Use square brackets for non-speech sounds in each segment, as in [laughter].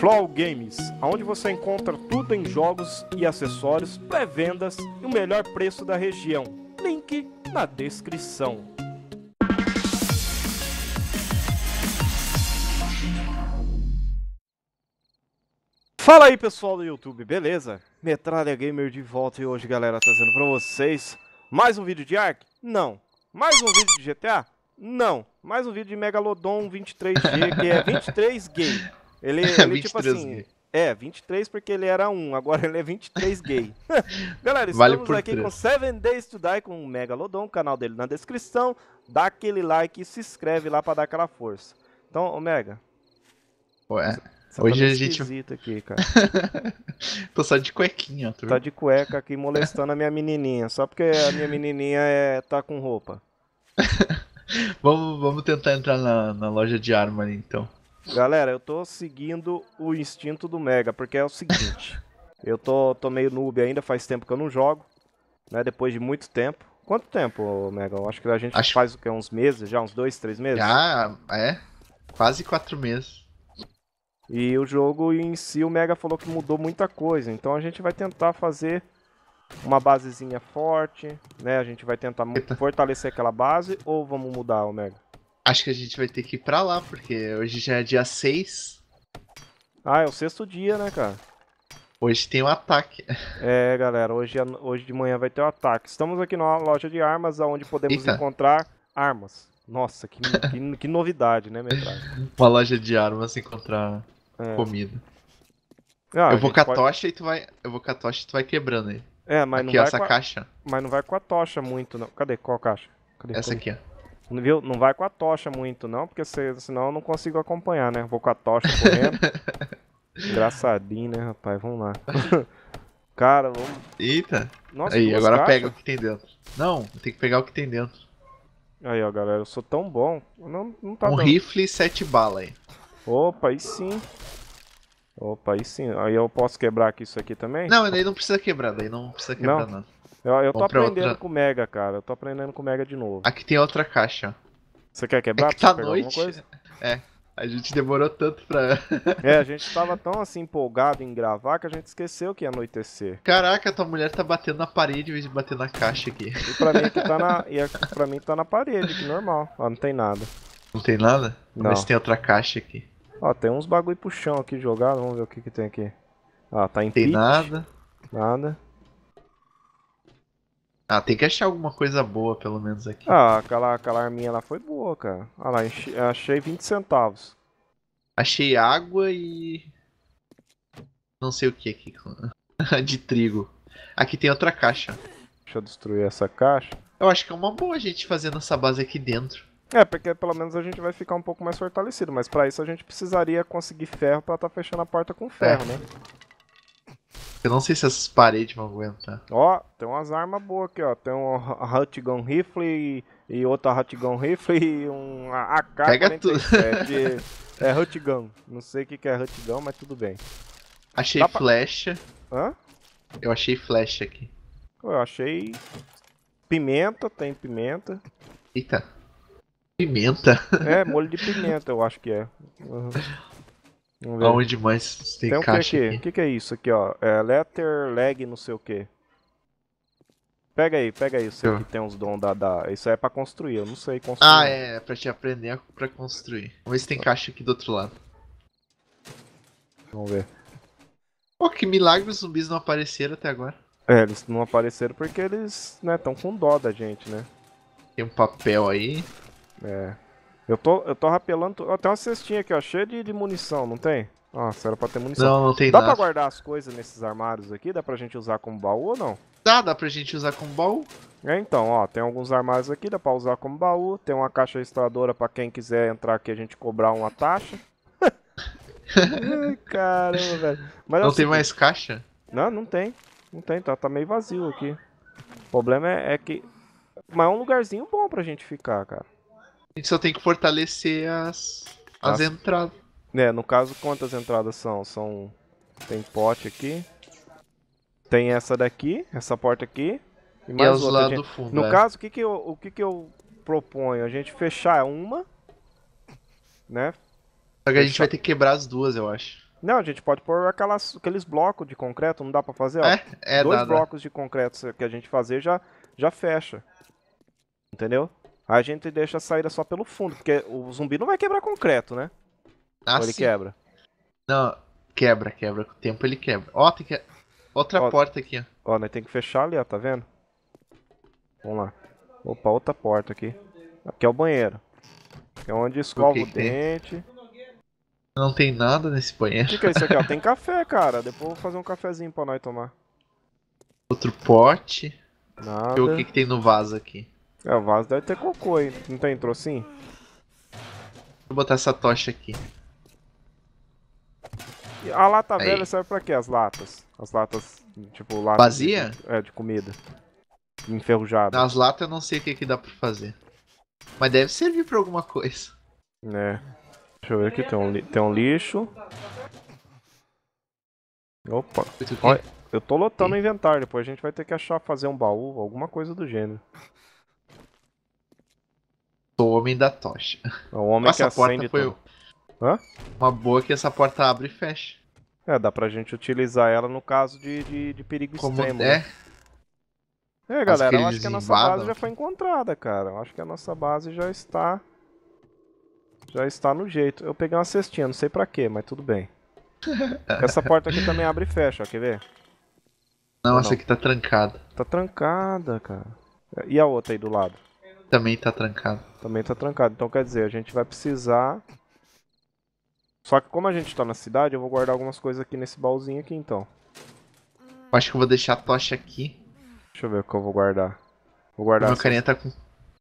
Flow Games, onde você encontra tudo em jogos e acessórios, pré-vendas e o melhor preço da região. Link na descrição. Fala aí pessoal do YouTube, beleza? Metralha Gamer de volta e hoje galera trazendo pra vocês mais um vídeo de Ark? Não. Mais um vídeo de GTA? Não. Mais um vídeo de Megalodon 23G, que é 23 Game. Ele, [laughs] ele tipo assim. Gay. É, 23 porque ele era um, agora ele é 23 gay. [laughs] Galera, vale estamos aqui 3. com 7 Days to Die com o Megalodon, o canal dele na descrição. Dá aquele like e se inscreve lá para dar aquela força. Então, Mega. Ué. Você tá Hoje tá a gente. aqui, [laughs] cara. Tô só de cuequinha, tu Tá de cueca aqui molestando a minha menininha, só porque a minha menininha é... tá com roupa. vamos, vamos tentar entrar na, na loja de arma ali então. Galera, eu tô seguindo o instinto do Mega, porque é o seguinte. eu tô, tô meio noob ainda, faz tempo que eu não jogo. Né, depois de muito tempo. Quanto tempo, Mega? Eu acho que a gente acho... faz o quê? Uns meses já? Uns dois, três meses? Já, é. Quase quatro meses. E o jogo em si, o Mega falou que mudou muita coisa. Então a gente vai tentar fazer uma basezinha forte, né? A gente vai tentar Eita. fortalecer aquela base ou vamos mudar, Omega? Acho que a gente vai ter que ir pra lá, porque hoje já é dia 6. Ah, é o sexto dia, né, cara? Hoje tem um ataque. É, galera, hoje, é hoje de manhã vai ter um ataque. Estamos aqui numa loja de armas, onde podemos Eita. encontrar armas. Nossa, que, que, que novidade, né, metragem? Uma loja de armas encontrar é. comida. Ah, eu vou com a pode... tocha e tu vai. Eu vou com a tocha e tu vai quebrando aí. É, mas aqui, não vai. Ó, essa a... caixa. Mas não vai com a tocha muito, não. Cadê? Qual caixa? Cadê? Essa Cadê? aqui, ó. Viu? Não vai com a tocha muito, não, porque senão eu não consigo acompanhar, né? Vou com a tocha correndo. [laughs] Engraçadinho, né, rapaz? Vamos lá. [laughs] Cara, vamos. Eita! Nossa, Aí, agora caixas. pega o que tem dentro. Não, tem que pegar o que tem dentro. Aí, ó, galera, eu sou tão bom. Não, não tá um dando. rifle e sete balas aí. Opa, aí sim. Opa, aí sim. Aí eu posso quebrar aqui isso aqui também? Não, daí não precisa quebrar, daí não precisa quebrar não. nada. Eu, eu tô aprendendo outra. com Mega, cara. Eu tô aprendendo com Mega de novo. Aqui tem outra caixa. Você quer quebrar? É que tá noite. É. A gente demorou tanto pra. é, a gente tava tão assim empolgado em gravar que a gente esqueceu que ia anoitecer. Caraca, tua mulher tá batendo na parede em vez de bater na caixa aqui. E pra mim que tá na. E é, pra mim tá na parede, que normal. Ó, não tem nada. Não tem nada? Não. Mas tem outra caixa aqui. Ó, tem uns bagulho pro chão aqui jogado, vamos ver o que que tem aqui. Ah, tá em Tem pitch. nada. Nada. Ah, tem que achar alguma coisa boa, pelo menos aqui. Ah, aquela, aquela arminha lá foi boa, cara. Ah lá, achei 20 centavos. Achei água e. Não sei o que aqui. [laughs] De trigo. Aqui tem outra caixa. Deixa eu destruir essa caixa. Eu acho que é uma boa a gente fazer nossa base aqui dentro. É, porque pelo menos a gente vai ficar um pouco mais fortalecido, mas para isso a gente precisaria conseguir ferro para estar tá fechando a porta com ferro, é. né? eu não sei se essas paredes vão aguentar. Ó, tem umas armas boas aqui, ó. Tem um Hotgun Rifle e, outra Hotgun Rifle e um AK-47. Pega tudo. é, é Hotgun. Não sei o que, que é Hotgun, mas tudo bem. Achei Dá flecha. Pra... Hã? Eu achei flecha aqui. Eu achei pimenta, tem pimenta. Eita. Pimenta? É, molho de pimenta, eu acho que é. Uhum. [laughs] Aonde mais tem, tem então, caixa o que aqui? que, que é isso aqui, ó? É letter, lag, não sei o que. Pega aí, pega aí, você eu... que tem uns dons da, da... Isso aí é pra construir, eu não sei construir. Ah, é, é pra te aprender a, pra construir. Vamos ver se tem caixa aqui do outro lado. Vamos ver. Pô, que milagre os zumbis não apareceram até agora. É, eles não apareceram porque eles, né, tão com dó da gente, né? Tem um papel aí. É. Eu tô, eu tô rapelando. Até uma cestinha aqui, ó, cheia de, de munição, não tem? Nossa, era pra ter munição. Não, não tem dá nada. Dá pra guardar as coisas nesses armários aqui? Dá pra gente usar como baú ou não? Dá, dá pra gente usar como baú. É, então, ó, tem alguns armários aqui, dá pra usar como baú. Tem uma caixa registradora pra quem quiser entrar aqui a gente cobrar uma taxa. [laughs] Ai, caramba, velho. Mas, é não assim, tem mais caixa? Não, não tem. Não tem, tá, tá meio vazio aqui. O problema é, é que... Mas é um lugarzinho bom pra gente ficar, cara. A gente só tem que fortalecer as, as, as... entradas. É, no caso, quantas entradas são? São. Tem pote aqui. Tem essa daqui, essa porta aqui. E é mais e outra. Lá gente... do fundo, no é. caso, o que que eu, o que que eu proponho? A gente fechar uma, né? Só que a gente vai ter que quebrar as duas, eu acho. Não, a gente pode pôr aquelas, aqueles blocos de concreto, não dá pra fazer? é, é Dois dá, blocos dá. de concreto que a gente fazer já, já fecha. Entendeu? A gente deixa a saída só pelo fundo, porque o zumbi não vai quebrar concreto, né? Ah, Ou ele sim. quebra? Não, quebra, quebra. Com o tempo ele quebra. Ó, tem que... Outra ó, porta aqui, ó. Ó, nós né, tem que fechar ali, ó, tá vendo? Vamos lá. Opa, outra porta aqui. Aqui é o banheiro. Aqui é onde escova que o que dente. Tem? Não tem nada nesse banheiro. O que, que, é isso aqui, ó? [laughs] Tem café, cara. Depois eu vou fazer um cafezinho pra nós tomar. Outro pote. Nada. o que, que tem no vaso aqui. É, o vaso deve ter cocô aí. Não tem trocinho? Vou botar essa tocha aqui. E a lata aí. velha serve pra quê? As latas? As latas, tipo, latas... Vazia? De, é, de comida. Enferrujada. As latas eu não sei o que, que dá pra fazer. Mas deve servir pra alguma coisa. É. Deixa eu ver aqui, tem um, tem um lixo. Opa. Olha, eu tô lotando o inventário, depois a gente vai ter que achar, fazer um baú, alguma coisa do gênero. Sou o homem da tocha. É o homem que acende porta foi tudo. Hã? Uma boa que essa porta abre e fecha. É, dá pra gente utilizar ela no caso de, de, de perigo Como extremo. É? Né? É, galera, eu acho que a nossa invadam. base já foi encontrada, cara. Eu acho que a nossa base já está. Já está no jeito. Eu peguei uma cestinha, não sei pra quê, mas tudo bem. [laughs] Essa porta aqui também abre e fecha, ó, quer ver? Não, não essa aqui tá trancada. Tá trancada, cara. E a outra aí do lado? Também tá trancado. Também tá trancado. Então quer dizer, a gente vai precisar. Só que como a gente tá na cidade, eu vou guardar algumas coisas aqui nesse baúzinho aqui então. Acho que eu vou deixar a tocha aqui. Deixa eu ver o que eu vou guardar. Vou guardar. Meu carinha tá com.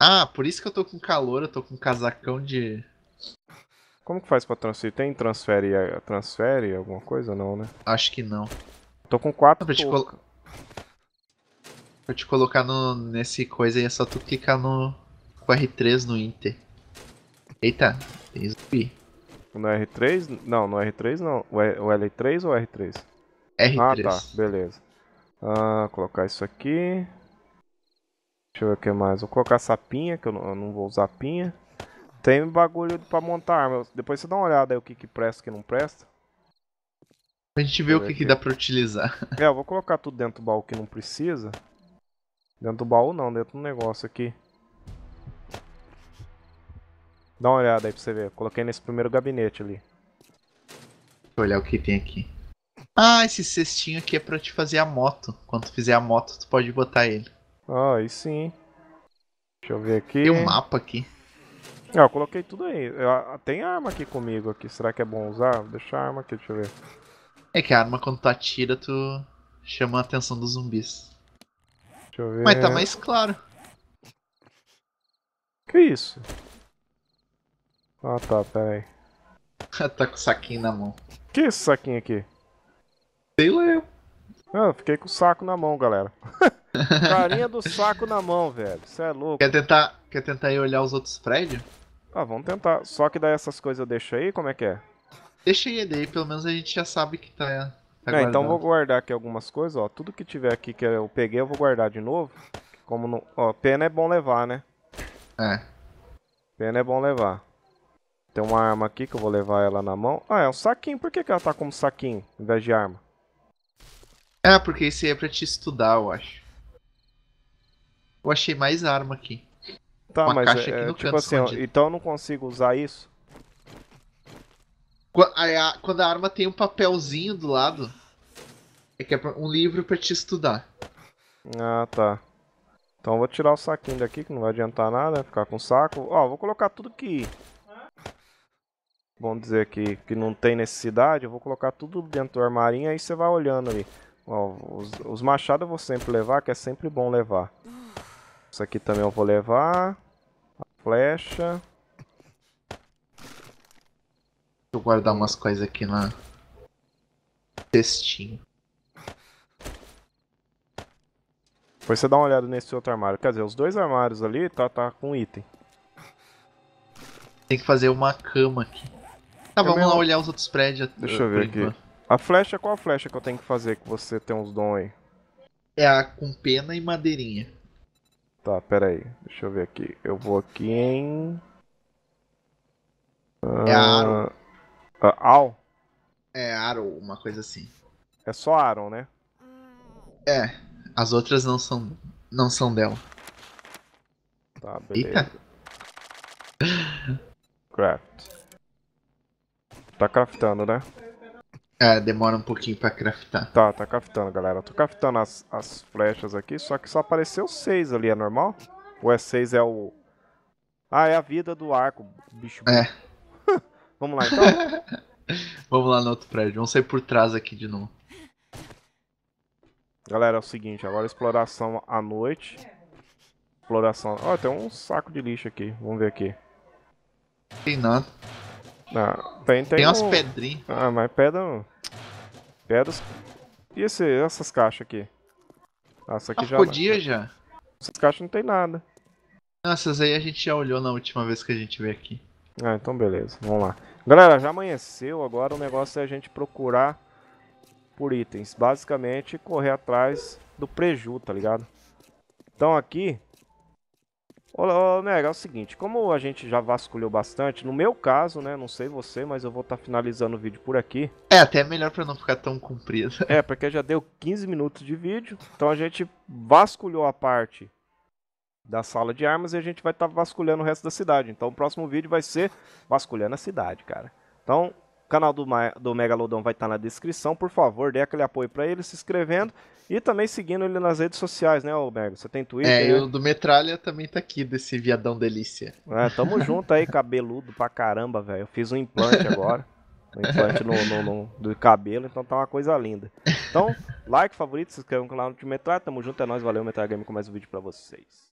Ah, por isso que eu tô com calor, eu tô com um casacão de. Como que faz pra transferir? Tem transfere, eh, transfere alguma coisa ou não, né? Acho que não. Tô com quatro toucas. Colo... Pra te colocar no, nesse coisa aí, é só tu clicar no R3 no Inter. Eita, tem zumbi. No R3? Não, no R3 não. O, L3 ou R3? R3. Ah, tá, beleza. Ah, colocar isso aqui. Deixa eu ver o que mais. Vou colocar sapinha, que eu não, eu não vou usar pinha. Tem bagulho pra montar arma. Depois você dá uma olhada aí o que, que presta e o que não presta. A gente vê o que, que dá pra utilizar. É, eu vou colocar tudo dentro do baú que não precisa. Dentro do baú não, dentro do negócio aqui. Dá uma olhada aí pra você ver. Coloquei nesse primeiro gabinete ali. Deixa eu olhar o que tem aqui. Ah, esse cestinho aqui é pra te fazer a moto. Quando tu fizer a moto, tu pode botar ele. Ah, aí sim. Deixa eu ver aqui. Tem um mapa aqui. Ah, eu coloquei tudo aí. Eu, ah, tem arma aqui comigo aqui. Será que é bom usar? Vou deixar a arma aqui, deixa eu ver. É que a arma quando tu atira, tu chama a atenção dos zumbis. Deixa eu ver. Mas tá mais claro. Que isso? Ah tá, pera aí. [laughs] tá com o saquinho na mão. Que é esse saquinho aqui? Sei lá eu. Ah, fiquei com o saco na mão, galera. [laughs] Carinha do saco na mão, velho. Você é louco. Quer tentar, quer tentar ir olhar os outros prédios? Ah, vamos tentar. Só que daí essas coisas eu deixo aí, como é que é? Deixa aí daí, pelo menos a gente já sabe que tá Tá é, então vou guardar aqui algumas coisas, ó. Tudo que tiver aqui que eu peguei, eu vou guardar de novo. Como não... Ó, pena é bom levar, né? É. Pena é bom levar. Tem uma arma aqui que eu vou levar ela na mão. Ah, é um saquinho. Por que, que ela tá como saquinho em vez de arma? É, porque isso aí é pra te estudar, eu acho. Eu achei mais arma aqui. Tá, uma mas é, tipo canto, assim, ó, então eu não consigo usar isso? Quando a arma tem um papelzinho do lado, é que é um livro para te estudar. Ah, tá. Então vou tirar o saquinho daqui, que não vai adiantar nada, ficar com o saco. Ó, vou colocar tudo que... Vamos dizer que, que não tem necessidade, eu vou colocar tudo dentro do armarinho, aí você vai olhando ali. Ó, os, os machados eu vou sempre levar, que é sempre bom levar. Isso aqui também eu vou levar. A flecha. guardar umas coisas aqui na cestinho. Depois você dá uma olhada nesse outro armário. Quer dizer, os dois armários ali tá, tá com item. Tem que fazer uma cama aqui. Tá, eu vamos mesmo... lá olhar os outros prédios. Deixa eu ver aqui. Enquanto. A flecha, qual a flecha que eu tenho que fazer que você tem uns dons aí? É a com pena e madeirinha. Tá, pera aí. Deixa eu ver aqui. Eu vou aqui em... É a aro. Ah, Uh, Al? É, Arrow, uma coisa assim. É só Aaron, né? É, as outras não são não são dela. Tá, beleza. Eita. Craft. Tá craftando, né? É, demora um pouquinho pra craftar. Tá, tá craftando, galera. tô craftando as, as flechas aqui, só que só apareceu seis ali, é normal? Ou é seis é o... Ah, é a vida do arco, bicho. É. Vamos lá então? [laughs] Vamos lá no outro prédio. Vamos sair por trás aqui de novo. Galera, é o seguinte, agora exploração à noite. Exploração. Ó, oh, tem um saco de lixo aqui. Vamos ver aqui. Tem nada. Ah, tem, tem, tem um... umas pedrinhas. Ah, mas pedra. Pedras. E esse, essas caixas aqui? Ah, essa aqui ah, já. Podia não. já. Essas caixas não tem nada. essas aí a gente já olhou na última vez que a gente veio aqui. Ah, então beleza. Vamos lá. Galera, já amanheceu, agora o negócio é a gente procurar por itens. Basicamente, correr atrás do preju, tá ligado? Então aqui... Ô, ô Nega, é o seguinte, como a gente já vasculhou bastante, no meu caso, né, não sei você, mas eu vou estar tá finalizando o vídeo por aqui. É, até é melhor pra não ficar tão comprido. É, porque já deu 15 minutos de vídeo, então a gente vasculhou a parte da sala de armas e a gente vai estar tá vasculhando o resto da cidade. Então o próximo vídeo vai ser vasculhando a cidade, cara. Então, o canal do, Ma do Megalodon vai estar tá na descrição, por favor, dê aquele apoio para ele se inscrevendo e também seguindo ele nas redes sociais, né, Mega. Você tem Twitter? É, né? o do Metralha também tá aqui, desse viadão delícia. É, tamo [laughs] junto aí, cabeludo pra caramba, velho. Eu fiz um implante agora. Um implante no, no, no, do cabelo, então tá uma coisa linda. Então, like, favorito, se inscreva no canal do Metralha. Tamo junto, é nóis, valeu, Metralha Game com mais um vídeo pra vocês.